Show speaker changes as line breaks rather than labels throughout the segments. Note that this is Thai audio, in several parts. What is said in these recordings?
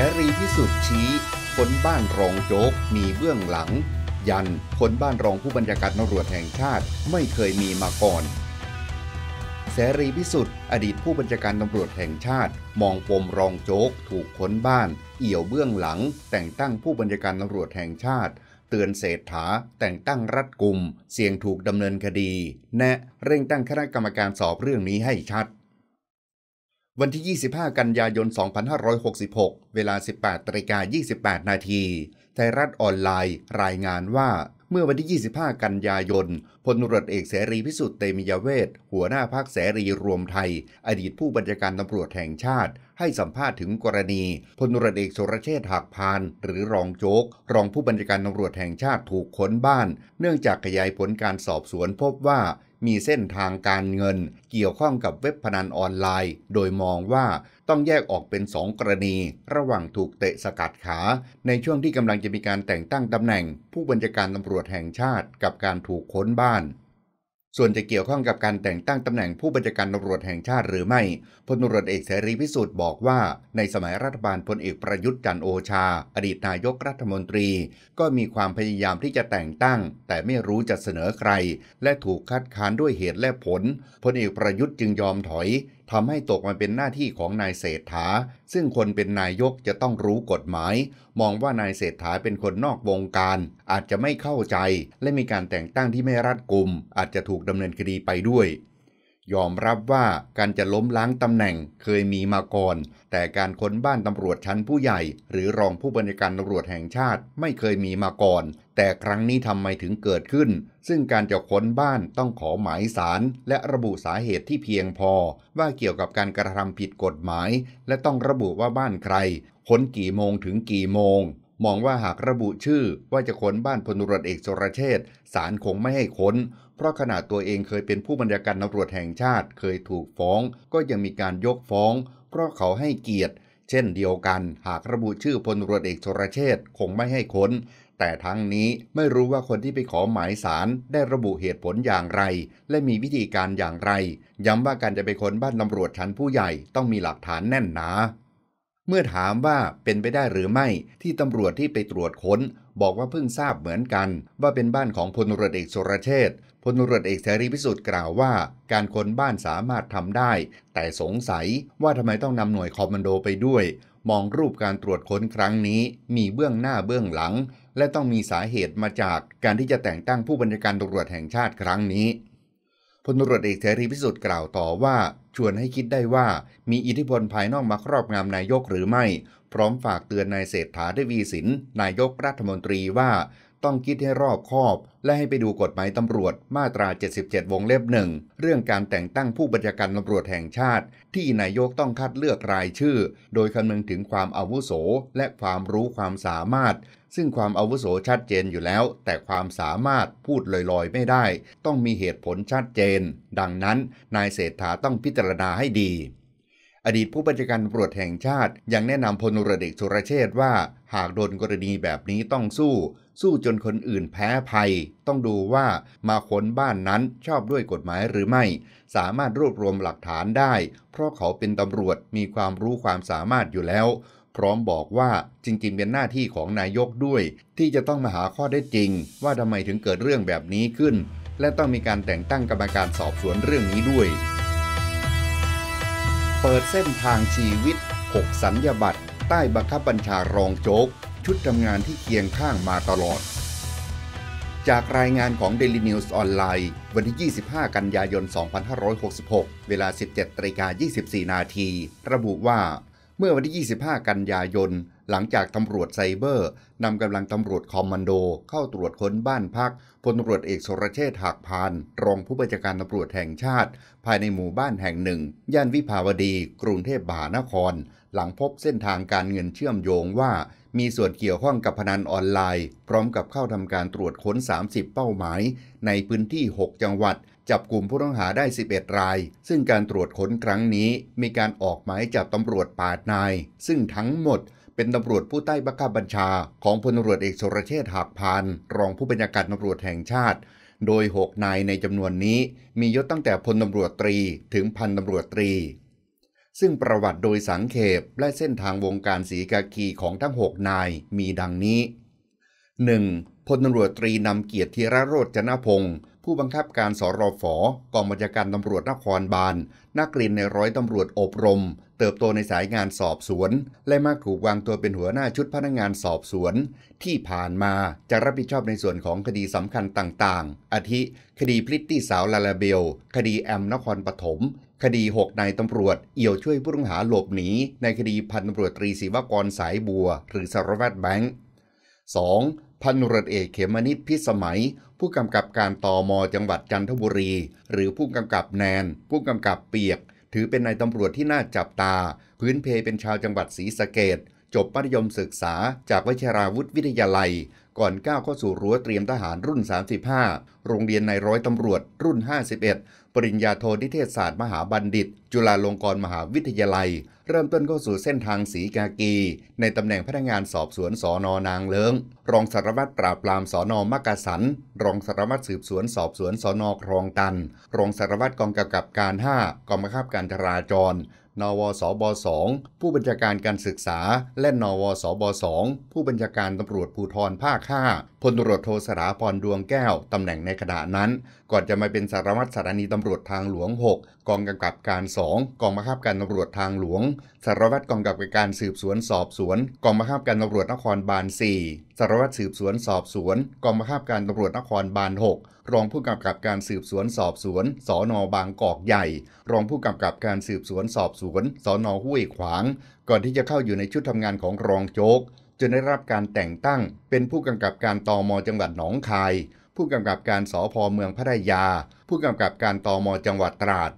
สรีพิสุทธิ์ชี้คนบ้านรองโจ๊ก มีเบื้องหลัง ยันคนบ้านรองผู้บัญชาการตำรวจแห่งชาติไม่เคยมีมาก่อนเสรีพิสุทธิ์ อดีตผู้บัญชาการตำรวจแห่งชาติ มองปมรองโจ๊ก ถูกค้นบ้านเอี่ยวเบื้องหลัง แต่งตั้งผู้บัญชาการตำรวจแห่งชาติ เตือนเศษฐาแต่งตั้งรัฐกลุ่มเสี่ยงถูกดำเนินคดี แนะ เร่งตั้งคณะกรรมการสอบเรื่องนี้ให้ชัดวันที่ 25 กันยายน 2566 เวลา 18 ตริกา28 นาทีไทยรัฐออนไลน์ รายงานว่า เมื่อวันที่ 25 กันยายน พลุรวเอกเสรีพิสุทธิ์เตมียเวทหัวหน้าพักเสรีรวมไทย อดีตผู้บัญชาการตำรวจแห่งชาติ ให้สัมภาษณ์ถึงกรณี พลุรวเอกสุรเชษฐ์หักพาน หรือรองโจ๊กรองผู้บัญชาการตำรวจแห่งชาติ ถูกค้นบ้าน เนื่องจากขยายผลการสอบสวนพบว่ามีเส้นทางการเงินเกี่ยวข้องกับเว็บพนันออนไลน์ โดยมองว่าต้องแยกออกเป็นสองกรณี ระหว่างถูกเตะสกัดขา ในช่วงที่กำลังจะมีการแต่งตั้งตำแหน่งผู้บัญชาการตำรวจแห่งชาติกับการถูกค้นบ้านส่วนจะเกี่ยวข้องกับการแต่งตั้งตำแหน่งผู้บัญชาการตำรวจแห่งชาติหรือไม่พลตรวจเอกเสรีพิสุทธิ์บอกว่า ในสมัยรัฐบาลพลเอกประยุทธ์จันโอชา อดีตนายกรัฐมนตรี ก็มีความพยายามที่จะแต่งตั้ง แต่ไม่รู้จะเสนอใคร และถูกคัดค้านด้วยเหตุและผลพลเอกประยุทธ์จึงยอมถอยทำให้ตกมาเป็นหน้าที่ของนายเศรษฐา ซึ่งคนเป็นนายกจะต้องรู้กฎหมาย มองว่านายเศรษฐาเป็นคนนอกวงการ อาจจะไม่เข้าใจ และมีการแต่งตั้งที่ไม่รัดกุมอาจจะถูกดำเนินคดีไปด้วยยอมรับว่าการจะล้มล้างตำแหน่งเคยมีมาก่อน แต่การค้นบ้านตำรวจชั้นผู้ใหญ่ หรือรองผู้บัญชาการตำรวจแห่งชาติไม่เคยมีมาก่อน แต่ครั้งนี้ทำไมถึงเกิดขึ้น ซึ่งการจะค้นบ้านต้องขอหมายสาร และระบุสาเหตุที่เพียงพอว่าเกี่ยวกับการกระทำผิดกฎหมาย และต้องระบุว่าบ้านใคร ค้นกี่โมงถึงกี่โมง มองว่าหากระบุชื่อว่าจะค้นบ้านพลตรวจเอกสุรเชษสารคงไม่ให้ค้นเพราะขณะตัวเองเคยเป็นผู้บัญชาการตำรวจแห่งชาติเคยถูกฟ้องก็ยังมีการยกฟ้อง เพราะเขาให้เกียรติ เช่นเดียวกัน หากระบุชื่อพลตรวจเอกชรเชษคงไม่ให้ค้น แต่ทั้งนี้ไม่รู้ว่าคนที่ไปขอหมายสารได้ระบุเหตุผลอย่างไร และมีวิธีการอย่างไร ย้ำว่าการจะไปค้นบ้านตำรวจชั้นผู้ใหญ่ต้องมีหลักฐานแน่นหนาเมื่อถามว่าเป็นไปได้หรือไม่ ที่ตำรวจที่ไปตรวจค้น บอกว่าเพิ่งทราบเหมือนกัน ว่าเป็นบ้านของพลตรวจเอกสุรเชษพลตรวจเอกเสรีพิสุทธิ์กล่าวว่าการค้นบ้านสามารถทำได้ แต่สงสัยว่าทำไมต้องนำหน่วยคอมมานโดไปด้วย มองรูปการตรวจค้นครั้งนี้ มีเบื้องหน้าเบื้องหลัง และต้องมีสาเหตุมาจากการที่จะแต่งตั้งผู้บัญชาการตำรวจแห่งชาติครั้งนี้พลตรวจเอกเสรีพิสุทธิ์กล่าวต่อว่า ชวนให้คิดได้ว่ามีอิทธิพลภายนอกมาครอบงำนายกหรือไม่ พร้อมฝากเตือนนายเศรษฐาทวีสินนายกรัฐมนตรีว่าต้องคิดให้รอบคอบ และให้ไปดูกฎหมายตำรวจมาตรา 77 วงเล็บหนึ่งเรื่องการแต่งตั้งผู้บัญชาการตำรวจแห่งชาติ ที่นายกต้องคัดเลือกรายชื่อ โดยคำนึงถึงความอาวุโสและความรู้ความสามารถ ซึ่งความอาวุโสชัดเจนอยู่แล้ว แต่ความสามารถพูดลอยๆ ไม่ได้ ต้องมีเหตุผลชัดเจน ดังนั้นนายเศรษฐาต้องพิจารณาให้ดี อดีตผู้บัญชาการตำรวจแห่งชาติยังแนะนำพลรเดกสุรเชษว่า หากโดนกรณีแบบนี้ต้องสู้สู้จนคนอื่นแพ้ภัย ต้องดูว่ามาค้นบ้านนั้นชอบด้วยกฎหมายหรือไม่ สามารถรวบรวมหลักฐานได้ เพราะเขาเป็นตำรวจมีความรู้ความสามารถอยู่แล้ว พร้อมบอกว่าจริง ๆ เป็นหน้าที่ของนายกด้วย ที่จะต้องมาหาข้อได้จริง ว่าทำไมถึงเกิดเรื่องแบบนี้ขึ้น และต้องมีการแต่งตั้งกรรมการสอบสวนเรื่องนี้ด้วย เปิดเส้นทางชีวิต 6 สัญญาบัตรใต้บังคับบัญชารองโจ๊กชุดทำงานที่เคียงข้างมาตลอด จากรายงานของ Daily News ออนไลน์วันที่ 25 กันยายน 2566 เวลา 17ตรกา24 นาที ระบุว่า เมื่อวันที่ 25 กันยายน หลังจากตำรวจไซเบอร์นำกำลังตำรวจคอมมานโดเข้าตรวจค้นบ้านพักพลตำรวจเอกสุรเชษฐ์หักพานรองผู้บัญชาการตำรวจแห่งชาติ ภายในหมู่บ้านแห่งหนึ่ง ย่านวิภาวดีกรุงเทพมหานครหลังพบเส้นทางการเงินเชื่อมโยงว่า มีส่วนเกี่ยวข้องกับพนันออนไลน์ พร้อมกับเข้าทำการตรวจค้น 30 เป้าหมายในพื้นที่ 6 จังหวัดจับกลุ่มผู้ต้องหาได้ 11 ราย ซึ่งการตรวจค้นครั้งนี้ มีการออกหมายจับตำรวจปาดนาย ซึ่งทั้งหมดเป็นตำรวจผู้ใต้บังคับบัญชาของพลตำรวจเอกสุรเชษฐ์หักพานรองผู้บัญชาการตำรวจแห่งชาติ โดย 6 นายในจำนวนนี้มียศตั้งแต่พลตำรวจตรี ถึงพันตำรวจตรีซึ่งประวัติโดยสังเขปและเส้นทางวงการสีกากีของทั้ง 6 นายมีดังนี้ 1. พลตำรวจตรีนำเกียรติธีระโรจนพงศ์ผู้บังคับการสรฝกองบัญชาการตำรวจนครบาลนักเรียนในร้อยตำรวจอบรม เติบโตในสายงานสอบสวน และมาถูกวางตัวเป็นหัวหน้าชุดพนักงานสอบสวน ที่ผ่านมาจะรับผิดชอบในส่วนของคดีสำคัญต่างๆอาทิคดีพริตตี้สาวลาลาเบล คดีแอมนครปฐมคดี6นายตำรวจเอี่ยวช่วยผู้ต้องหาหลบหนีในคดีพันตำรวจตรีศิวกรสายบัว หรือสารวัตรแบงค์ 2. พันรถเอกเขมนิดพิสมัย ผู้กำกับการตอมจังหวัดจันทบุรี หรือผู้กำกับแนน ผู้กำกับเปียก ถือเป็นนายตำรวจที่น่าจับตาพื้นเพเป็นชาวจังหวัดศรีสะเกดจบปัธยมศึกษาจากวิชาราวุธวิทยาลัยก่อนก้าวเข้าสู่รั้วเตรียมทหารรุ่น 35 โรงเรียนในร้อยตำรวจรุ่น 51 ปริญญาโทนิเทศศาสตร์มหาบัณฑิต จุฬาลงกรณ์มหาวิทยาลัย เริ่มต้นเข้าสู่เส้นทางสีกากี ในตำแหน่งพนักงานสอบสวนสอนอนางเลิง รองสารวัตรปราบปรามสอนอมักกะสันรองสารวัตรสืบสวนสอบสวนสอนอครองตัน รองสารวัตรกองกำกับการ 5กองบังคับการจราจรนวสบสองผู้บัญชาการการศึกษา และนวสบสองผู้บัญชาการตำรวจภูธรภาค5พลตรวจโทสราพรดวงแก้วตำแหน่งในขณะนั้น ก่อนจะมาเป็นสารวัตรสถานีตำรวจทางหลวง 6 กองกำกับการ 2 กองบังคับการตำรวจทางหลวง สารวัตรกองกำกับการสืบสวนสอบสวนกองบังคับการตำรวจนครบาล4สารวัตรสืบสวนสอบสวนกองบังคับการตำรวจนครบาล6รองผู้กำกับการสืบสวนสอบสวนสอนอบางกอกใหญ่ รองผู้กำกับการสืบสวนสอบสวนสอนอห้วยขวางก่อนที่จะเข้าอยู่ในชุดทำงานของรองโจ๊กจนได้รับการแต่งตั้ง เป็นผู้กำกับการตอมจังหวัดหนองคาย ผู้กำกับการสอพอเมืองพัทยา ผู้กำกับการตอมจังหวัดตราด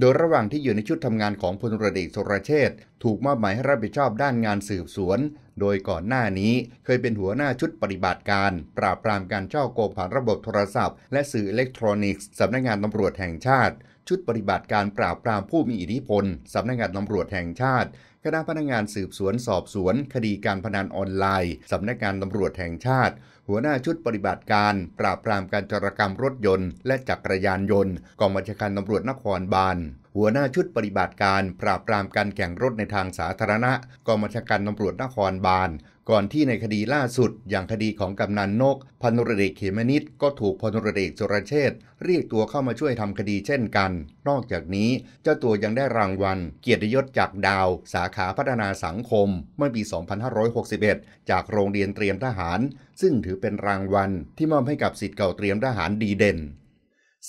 โดยระหว่างที่อยู่ในชุดทำงานของพลระเอกสุรเชษถูกมอบหมายให้รับผิดชอบด้านงานสืบสวน โดยก่อนหน้านี้เคยเป็นหัวหน้าชุดปฏิบัติการ ปราบปรามการช่อโกงผ่านระบบโทรศัพท์ และสื่ออิเล็กทรอนิกส์สำนักงานตำรวจแห่งชาติชุดปฏิบัติการปราบปรามผู้มีอิทธิพลสำนักงานตำรวจแห่งชาติ คณะพนักงานสืบสวนสอบสวนคดีการพนันออนไลน์สำนักงานตำรวจแห่งชาติ หัวหน้าชุดปฏิบัติการปราบปรามการจรกรรมรถยนต์และจักรยานยนต์ กองบัญชาการตำรวจนครบาลหัวหน้าชุดปฏิบัติการปราบปรามการแข่งรถในทางสาธารณะกองบัญชาการตำรวจนครบาล ก่อนที่ในคดีล่าสุด อย่างคดีของกำนันนก พนรเดกเขมนิตก็ถูกพนรเดกจรเชษเรียกตัวเข้ามาช่วยทำคดีเช่นกัน นอกจากนี้เจ้าตัวยังได้รางวัล เกียรติยศจากดาวสาขาพัฒนาสังคมเมื่อปี 2561จากโรงเรียนเตรียมทหาร ซึ่งถือเป็นรางวัล ที่มอบให้กับสิทธิ์เก่าเตรียมทหารดีเด่น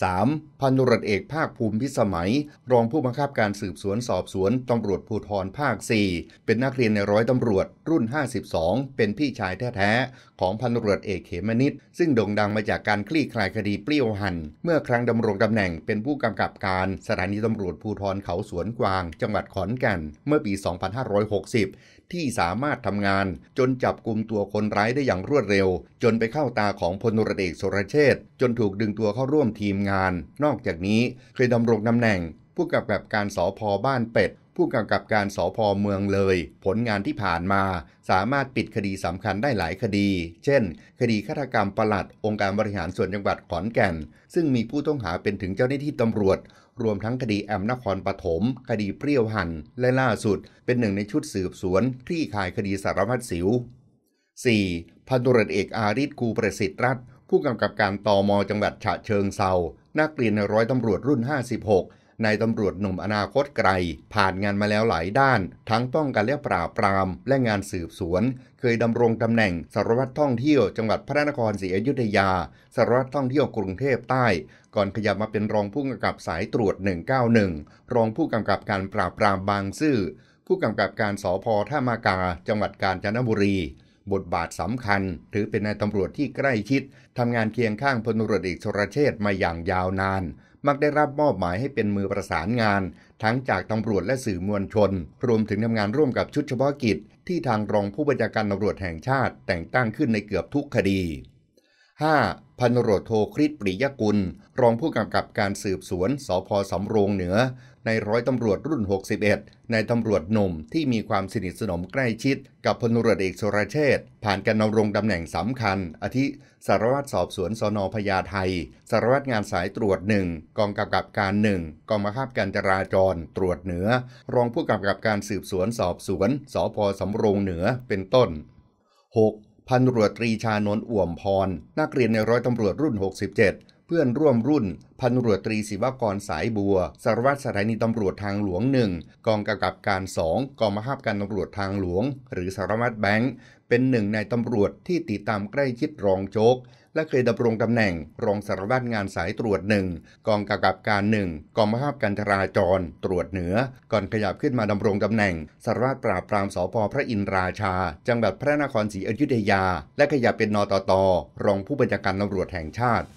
3. พันธุรเอกภาคภูมิพิสมัย รองผู้บังคับการสืบสวนสอบสวนตำรวจภูธรภาค 4 เป็นนักเรียนในร้อยตำรวจรุ่น 52 เป็นพี่ชายแท้ๆ ของพันธุรเอกเขมนิตซึ่งโด่งดังมาจากการคลี่คลายคดีเปรี้ยวหัน เมื่อครั้งดำรงตำแหน่งเป็นผู้กำกับการสถานีตำรวจภูธรเขาสวนกวางจังหวัดขอนแก่นเมื่อปี 2560ที่สามารถทำงาน จนจับกลุ่มตัวคนร้ายได้อย่างรวดเร็ว จนไปเข้าตาของพลรเอกสุรเชษจนถูกดึงตัวเข้าร่วมทีมงาน นอกจากนี้เคยดำรงตำแหน่ง ผู้กำกับการสอพอบ้านเป็ดผู้กำกับการสอพอเมืองเลย ผลงานที่ผ่านมาสามารถปิดคดีสำคัญได้หลายคดี เช่น คดีฆาตกรรมประหลัดองค์การบริหารส่วนจังหวัดขอนแก่น ซึ่งมีผู้ต้องหาเป็นถึงเจ้าหน้าที่ตำรวจ รวมทั้งคดีแอมนครปฐม คดีเปรี้ยวหัน และล่าสุด เป็นหนึ่งในชุดสืบสวนคลี่คายคดีสารพัดสิว 4. พันตุรเอกอาริศกูประสิทธิ์รัฐ ผู้กำกับการตอมจังหวัดฉะเชิงเซานักเรียนร้อยตำรวจรุ่น 56นายตำรวจหนุ่มอนาคตไกล ผ่านงานมาแล้วหลายด้าน ทั้งป้องกันและปราบปรามและงานสืบสวน เคยดำรงตำแหน่งสารวัตรท่องเที่ยวจังหวัดพระนครศรีอยุธยาสารวัตรท่องเที่ยวกรุงเทพใต้ ก่อนขยับมาเป็นรองผู้กำกับสายตรวจ 191 รองผู้กำกับการปราบปรามบางซื่อ ผู้กำกับการสอพอท่ามากาจังหวัดกาญจนบุรี บทบาทสำคัญถือเป็นนายตำรวจที่ใกล้ชิดทำงานเคียงข้างพลตรวจเอกชรเชษมาอย่างยาวนานมักได้รับมอบหมายให้เป็นมือประสานงาน ทั้งจากตำรวจและสื่อมวลชน รวมถึงทำงานร่วมกับชุดเฉพาะกิจ ที่ทางรองผู้บัญชาการตำรวจแห่งชาติแต่งตั้งขึ้นในเกือบทุกคดี 5. พันโรโทคริตปริยกุล รองผู้กำกับการสืบสวน สพสำโรงเหนือ ในร้อยตำรวจรุ่น 61 ในตำรวจหนุ่มที่มีความสนิทสนมใกล้ชิดกับพลตรือเอกสุรเชษผ่านการนำรงตำแหน่งสำคัญ อาทิ สารวัตรสอบสวนสนพญาไท สารวัตรงานสายตรวจหนึ่ง กองกำกับการหนึ่ง กองบังคับการจราจร ตรวจเหนือ รองผู้กำกับการสืบสวนสอบสวนสพสำโรงเหนือ เป็นต้น 6. พันรวจตรีชานนท์อ่วมพร นักเรียนในร้อยตำรวจรุ่น 67 เพื่อนร่วมรุ่น พันรวจตรีศิวกรสายบัว สารวัตรสถานีตำรวจทางหลวงหนึ่ง กองกำกับการงกองบังคับการตำรวจทางหลวง หรือสารวัตรแบงค์ เป็นหนึ่งในตำรวจที่ติดตามใกล้ชิดรองโจ๊กและเคยดำรงตำแหน่ง รองสารวัตรงานสายตรวจหนึ่งกองกำกับการหนึ่งกองบังคับการจราจร ตรวจเหนือ ก่อนขยับขึ้นมาดำรงตำแหน่งสารวัตรปราบปรามสพพระอินราชา จังหวัดพระนครศรีอยุธยา และขยับเป็นนตตรองผู้บัญชาการตำรวจแห่งชาติ